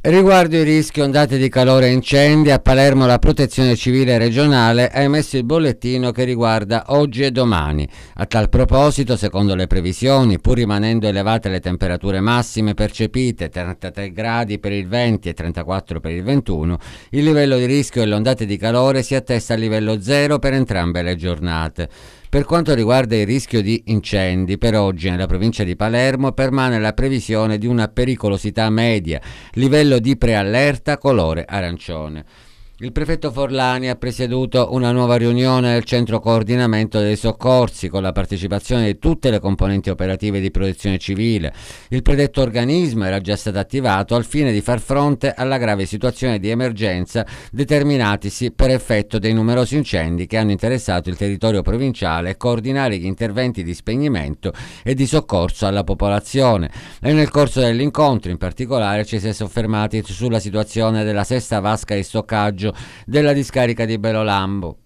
Riguardo il rischio ondate di calore e incendi, a Palermo la Protezione Civile regionale ha emesso il bollettino che riguarda oggi e domani. A tal proposito, secondo le previsioni, pur rimanendo elevate le temperature massime percepite, 33 gradi per il 20 e 34 per il 21, il livello di rischio e le ondate di calore si attesta a livello 0 per entrambe le giornate. Per quanto riguarda il rischio di incendi, per oggi nella provincia di Palermo permane la previsione di una pericolosità media, livello di preallerta colore arancione. Il prefetto Forlani ha presieduto una nuova riunione del centro coordinamento dei soccorsi con la partecipazione di tutte le componenti operative di protezione civile. Il predetto organismo era già stato attivato al fine di far fronte alla grave situazione di emergenza determinatisi per effetto dei numerosi incendi che hanno interessato il territorio provinciale e coordinare gli interventi di spegnimento e di soccorso alla popolazione. E nel corso dell'incontro in particolare ci si è soffermati sulla situazione della sesta vasca di stoccaggio della discarica di Belolambo.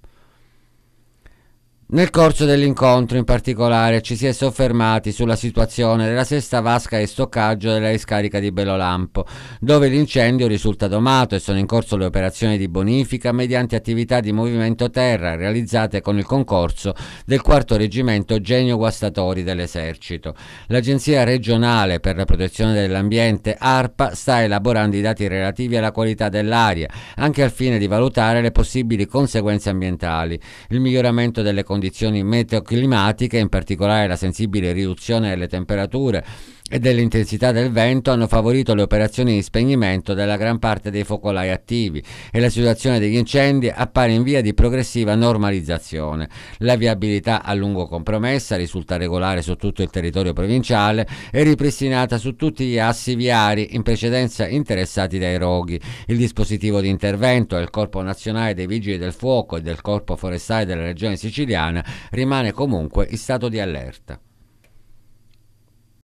Nel corso dell'incontro in particolare ci si è soffermati sulla situazione della sesta vasca e stoccaggio della riscarica di Belolampo, dove l'incendio risulta domato e sono in corso le operazioni di bonifica mediante attività di movimento terra realizzate con il concorso del quarto reggimento Genio Guastatori dell'Esercito. L'Agenzia regionale per la protezione dell'ambiente ARPA sta elaborando i dati relativi alla qualità dell'aria, anche al fine di valutare le possibili conseguenze ambientali, il miglioramento delle condizioni condizioni meteoclimatiche, in particolare la sensibile riduzione delle temperature e dell'intensità del vento hanno favorito le operazioni di spegnimento della gran parte dei focolai attivi e la situazione degli incendi appare in via di progressiva normalizzazione. La viabilità a lungo compromessa risulta regolare su tutto il territorio provinciale e ripristinata su tutti gli assi viari in precedenza interessati dai roghi. Il dispositivo di intervento del Corpo Nazionale dei Vigili del Fuoco e del Corpo Forestale della Regione Siciliana rimane comunque in stato di allerta.